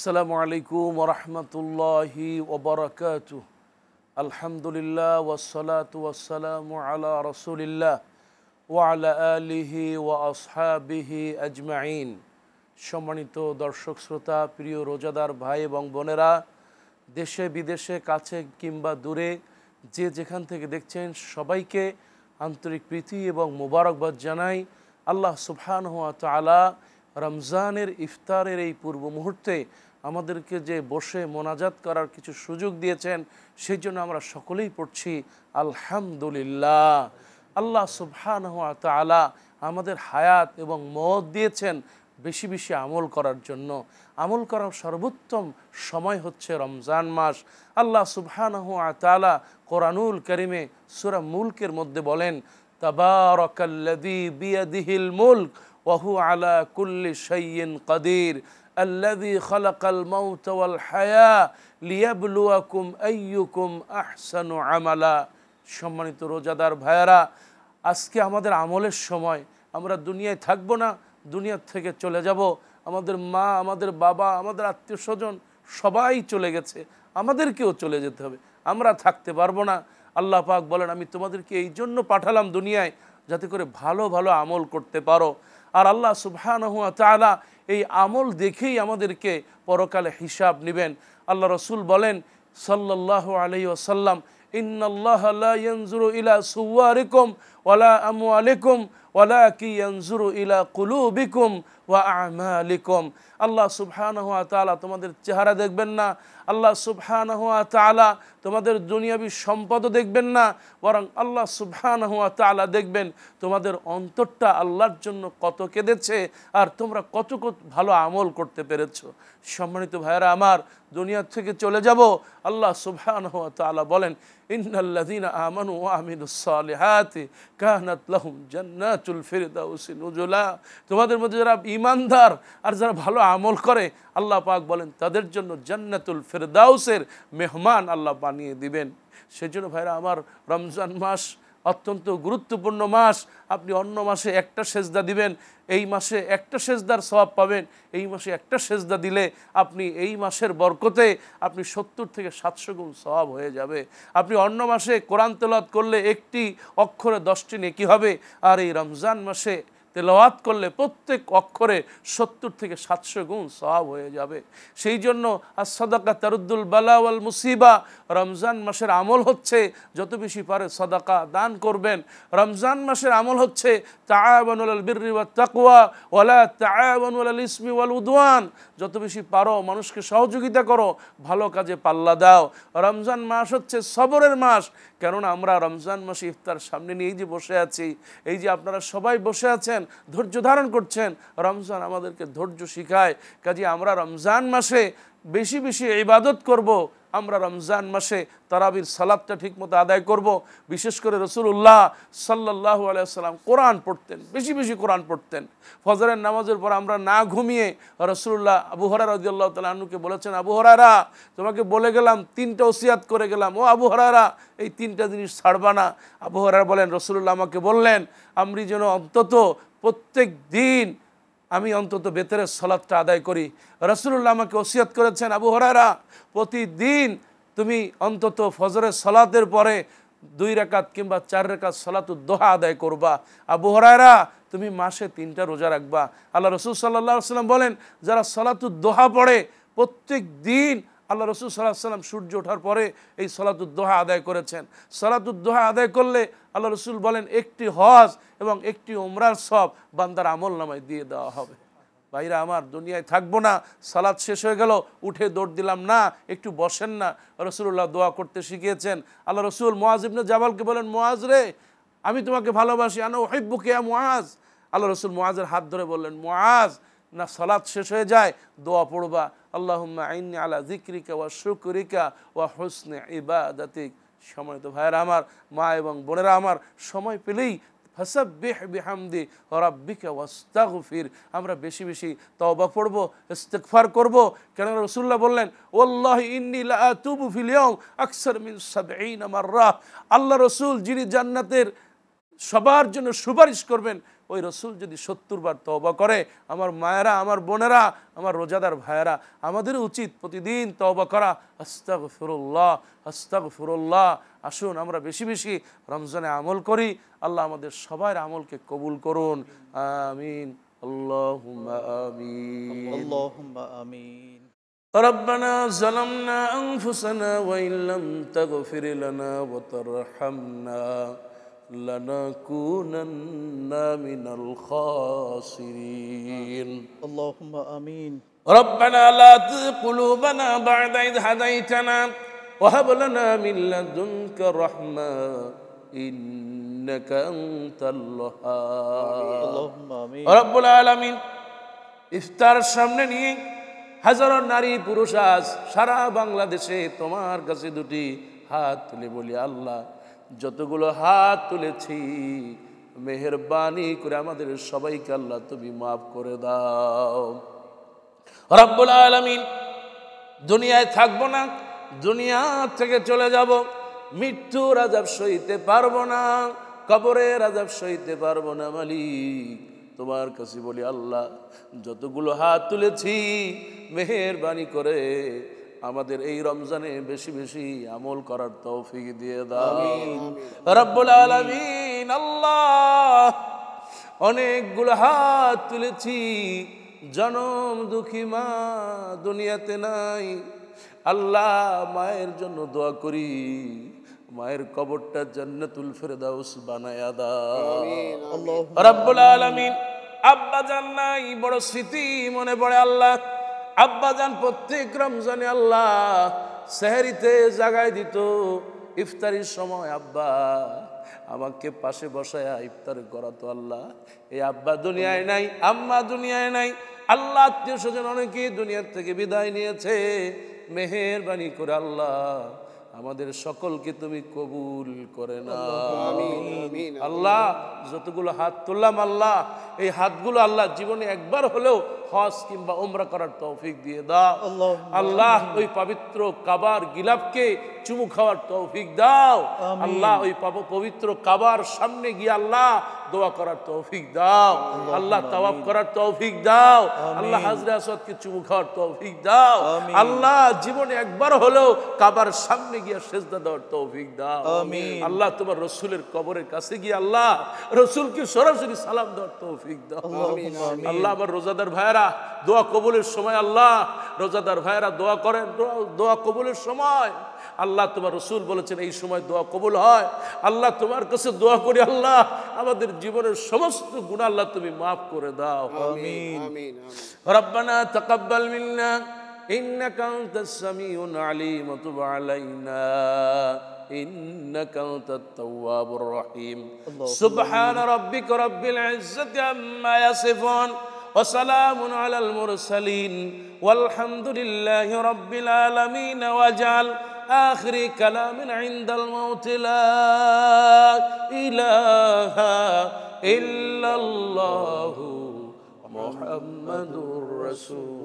আসসালামু আলাইকুম ওরহমতুল্লাহি ওবরাকাত আলহামদুলিল্লাহ ওসলাত ওসালামু আলা রসুলিল্লাহ আলা আলিহি ও আসহাবিহি আজমাইন সম্মানিত দর্শক শ্রোতা প্রিয় রোজাদার ভাই এবং বোনেরা দেশে বিদেশে কাছে কিংবা দূরে যে যেখান থেকে দেখছেন সবাইকে আন্তরিক প্রীতি এবং মোবারকবাদ জানাই আল্লাহ সুবহান হাত আলা রমজানের ইফতারের এই পূর্ব মুহূর্তে আমাদেরকে যে বসে মোনাজাত করার কিছু সুযোগ দিয়েছেন সেই জন্য আমরা সকলেই পড়ছি আলহামদুলিল্লাহ আল্লাহ সুবহান আলা আমাদের হায়াত এবং মত দিয়েছেন বেশি বেশি আমল করার জন্য আমল করার সর্বোত্তম সময় হচ্ছে রমজান মাস আল্লাহ সুবহান তালা কোরআনুল করিমে সুরা মুলকের মধ্যে বলেন তবারকাল্লাদি বিয়াদিহিল মুলক ওয়াহু আলা কুল্লি শাইয়িন কাদির আল্লাদি খলাকাল মৌত ওয়াল হায়া লিয়াবলুয়াকুম আইয়ুকুম আহসানু আমালা সম্মানিত রোজাদার ভাইয়ারা আজকে আমাদের আমলের সময় আমরা দুনিয়ায় থাকবো না দুনিয়ার থেকে চলে যাব আমাদের মা আমাদের বাবা আমাদের আত্মীয় স্বজন সবাই চলে গেছে আমাদেরকেও চলে যেতে হবে আমরা থাকতে পারবো না আল্লাহ পাক বলেন আমি তোমাদেরকে এই জন্য পাঠালাম দুনিয়ায় যাতে করে ভালো ভালো আমল করতে পারো আর আল্লাহ সুবহান হুয়া তালা এই আমল দেখেই আমাদেরকে পরকালে হিসাব নেবেন আল্লাহ রসুল বলেন সাল্লাহ আলাই আসাল্লাম ইন্নআল্লাহ ইলা সুয়ারিকম ওয়ালা আমু আলিকুম ওয়ালা কি ইয়ানজুরু ইলা কুলুবিকুম ওয়া আমালিকুম আল্লাহ সুবহানাহু ওয়া তোমাদের চেহারা দেখবেন না আল্লাহ সুবহানাহু ওয়া তাআলা তোমাদের দুনিয়াবি সম্পদও দেখবেন না বরং আল্লাহ সুবহানাহু ওয়া তাআলা দেখবেন তোমাদের অন্তরটা আল্লাহর জন্য কত কেঁদেছে আর তোমরা কত কত ভালো আমল করতে পেরেছো সম্মানিত ভাইয়েরা আমার দুনিয়া থেকে চলে যাব আল্লাহ সুবহানাহু ওয়া তাআলা বলেন ইন্নাল্লাযীনা আমানু ওয়া আমিলুস সালিহাতি কানাত লাহুম জান্নাতুল তোমাদের মধ্যে যারা ইমানদার আর যারা ভালো আমল করে আল্লাহ পাক বলেন তাদের জন্য জান্নাতুল ফিরদাউসের মেহমান আল্লাহ বানিয়ে দিবেন সেজন্য ভাইরা আমার রমজান মাস অত্যন্ত গুরুত্বপূর্ণ মাস আপনি অন্য মাসে একটা সেজদা দিবেন এই মাসে একটা সেজদার স্বভাব পাবেন এই মাসে একটা সেজদা দিলে আপনি এই মাসের বরকতে আপনি সত্তর থেকে সাতশো গুণ স্বভাব হয়ে যাবে আপনি অন্য মাসে কোরআন তলাত করলে একটি অক্ষরে দশটি নেকি হবে আর এই রমজান মাসে তেলাওয়াত করলে প্রত্যেক অক্ষরে সত্তর থেকে সাতশো গুণ সব হয়ে যাবে সেই জন্য সদাকা তারুদ্দুল বালাওয়াল মুসিবা রমজান মাসের আমল হচ্ছে যত বেশি পারে সদাকা দান করবেন রমজান মাসের আমল হচ্ছে তায়াবানুল বিরি তাকুয়া ওলা তায়াবানুল ইসমি ওয়াল উদওয়ান যত বেশি পারো মানুষকে সহযোগিতা করো ভালো কাজে পাল্লা দাও রমজান মাস হচ্ছে সবরের মাস কারণ আমরা রমজান মাসে ইফতার সামনে নিয়েই যে বসে আছি এই যে আপনারা সবাই বসে আছেন ধৈর্য ধারণ করছেন রমজান আমাদেরকে ধৈর্য শিখায় কাজে আমরা রমজান মাসে বেশি বেশি ইবাদত করব। আমরা রমজান মাসে তারাবির সালাদটা ঠিকমতো আদায় করব। বিশেষ করে রসুল্লাহ সাল্লাহ আলাইসাল্লাম কোরআন পড়তেন বেশি বেশি কোরআন পড়তেন ফজরের নামাজের পর আমরা না ঘুমিয়ে রসুল্লাহ আবু হরারা রদিয়াল্লাহ তালুকে বলেছেন আবু হরারা তোমাকে বলে গেলাম তিনটা ওসিয়াত করে গেলাম ও আবু হরারা এই তিনটা জিনিস ছাড়বা না আবু হরার বলেন রসুল্লাহ আমাকে বললেন আমরি যেন অন্তত প্রত্যেক দিন আমি অন্তত বেতরের সলাদটা আদায় করি রসুল্লাহ আমাকে ওসিয়াত করেছেন আবু হরারা প্রতিদিন তুমি অন্তত ফজরের সলাদের পরে দুই রেখাত কিংবা চার রেখাত সলাত দোহা আদায় করবা আবু হরারা তুমি মাসে তিনটা রোজা রাখবা আল্লাহ রসুল সাল্লাহ সাল্লাম বলেন যারা সলাতু দোহা পড়ে প্রত্যেক দিন আল্লাহ রসুল সাল্লাহ সাল্লাম সূর্য ওঠার পরে এই সলাতুদ্দোহা আদায় করেছেন সলাতুদ্দোহা আদায় করলে আল্লাহ রসুল বলেন একটি হজ এবং একটি ওমরার সব বান্দার আমল নামায় দিয়ে দেওয়া হবে ভাইরা আমার দুনিয়ায় থাকবো না সালাদ শেষ হয়ে গেল উঠে দৌড় দিলাম না একটু বসেন না রসুল্লাহ দোয়া করতে শিখিয়েছেন আল্লাহ রসুল মোয়াজ ইবনে জামালকে বলেন মোয়াজ রে আমি তোমাকে ভালোবাসি আনো ওহেব্বুকে মোয়াজ আল্লাহ রসুল মোয়াজের হাত ধরে বললেন মোয়াজ না সালাদ শেষ হয়ে যায় দোয়া পড়বা আল্লাহ আইন আলা জিক্রিকা ওয়া শুক্রিকা ওয়া হোসনে ইবাদাতিক সময় তো ভাইয়েরা আমার মা এবং বোনেরা আমার সময় পেলেই ফসাবেহ বিহামদি রব্বিকে ওয়াস্তাগফির আমরা বেশি বেশি তওবা পড়ব ইস্তিগফার করব কেন রসুল্লাহ বললেন ওয়াল্লাহি ইন্নী লা আতুবু ফিল ইয়াউম আকসার মিন 70 মাররা আল্লাহ রসুল যিনি জান্নাতের সবার জন্য সুপারিশ করবেন ওই রসুল যদি বার তবা করে আমার মায়েরা আমার বোনেরা আমার রোজাদার ভাইয়েরা আমাদের উচিত প্রতিদিন তবা করা আস্তাক ফিরুল্লাহ আস্তাক ফিরুল্লাহ আসুন আমরা বেশি বেশি রমজানে আমল করি আল্লাহ আমাদের সবার আমলকে কবুল করুন আমিন আল্লাহ আমিন আমিন ربنا ظلمنا أنفسنا وإن لم تغفر لنا وترحمنا لنكونن من الخاسرين اللهم آمين ربنا لا تزغ قلوبنا بعد إذ هديتنا وهب لنا من لدنك رحمة إنك أنت الوهاب اللهم آمين رب العالمين ইফতার সামনে নিয়ে হাজারো নারী পুরুষ আজ সারা বাংলাদেশে তোমার কাছে দুটি হাত তুলে বলি আল্লাহ যতগুলো হাত তুলেছি মেহরবানি করে আমাদের সবাইকে আল্লাহ তুমি মাফ করে দাও রব্বুল আলমিন দুনিয়ায় থাকবো না দুনিয়া থেকে চলে যাব মৃত্যু রাজাব সইতে পারবো না কবরের রাজাব সইতে পারবো না মালিক তোমার কাছে বলি আল্লাহ যতগুলো হাত তুলেছি মেহরবানি করে আমাদের এই রমজানে বেশি বেশি আমল করার তৌফিক দিয়ে দাও রব্বুল আলমিন আল্লাহ অনেকগুলো হাত তুলেছি জনম দুঃখী মা দুনিয়াতে নাই আল্লাহ মায়ের জন্য দোয়া করি মায়ের কবরটা জান্নাতুল ফেরদাউস বানায়া দাও রব্বুল আলামিন আব্বা জান্নাই বড় স্মৃতি মনে পড়ে আল্লাহ আব্বা যান প্রত্যেক রমজানে আল্লাহ সেহারিতে জাগায় দিত ইফতারির সময় আব্বা আমাকে পাশে বসায় ইফতার করাতো আল্লাহ এই আব্বা দুনিয়ায় নাই আম্মা দুনিয়ায় নাই আল্লাহ আত্মীয় স্বজন অনেকেই দুনিয়ার থেকে বিদায় নিয়েছে বাণী করে আল্লাহ আমাদের সকলকে তুমি কবুল করে না আল্লাহ যতগুলো হাত তুললাম আল্লাহ এই হাতগুলো আল্লাহ জীবনে একবার হলেও হজ কিংবা ওমরা করার তৌফিক দিয়ে দাও আল্লাহ ওই পবিত্র কাবার গিলাপকে চুমু খাওয়ার তৌফিক দাও আল্লাহ ওই পবিত্র কাবার সামনে গিয়ে আল্লাহ দোয়া করার তৌফিক দাও আল্লাহ তাওয়াব করার তৌফিক দাও আল্লাহ হাজরা আসাদকে চুমু খাওয়ার তৌফিক দাও আল্লাহ জীবনে একবার হলেও কাবার সামনে গিয়ে সেজদা দেওয়ার তৌফিক দাও আল্লাহ তোমার রসুলের কবরের কাছে গিয়ে আল্লাহ রসুলকে সরাসরি সালাম দেওয়ার তৌফিক দাও আল্লাহ আবার রোজাদার ভাইরা দোয়া কবুলের সময় আল্লাহ রোজাদার ভাইরা দোয়া করেন দোয়া কবুলের সময় আল্লাহ তোমার রসুল বলেছেন এই সময় দোয়া কবুল হয় আল্লাহ তোমার কাছে দোয়া করি আল্লাহ আমাদের জীবনের সমস্ত গুনাহ আল্লাহ তুমি maaf করে দাও আমিন রব্বানা তাকাব্বাল মিন্না إنك أنت السميع العليم وتب علينا إنك أنت التواب الرحيم سبحان ربك رب العزة عما يصفون وسلام على المرسلين والحمد لله رب العالمين وجعل آخر كلام عند الموت لا إله إلا الله محمد رسول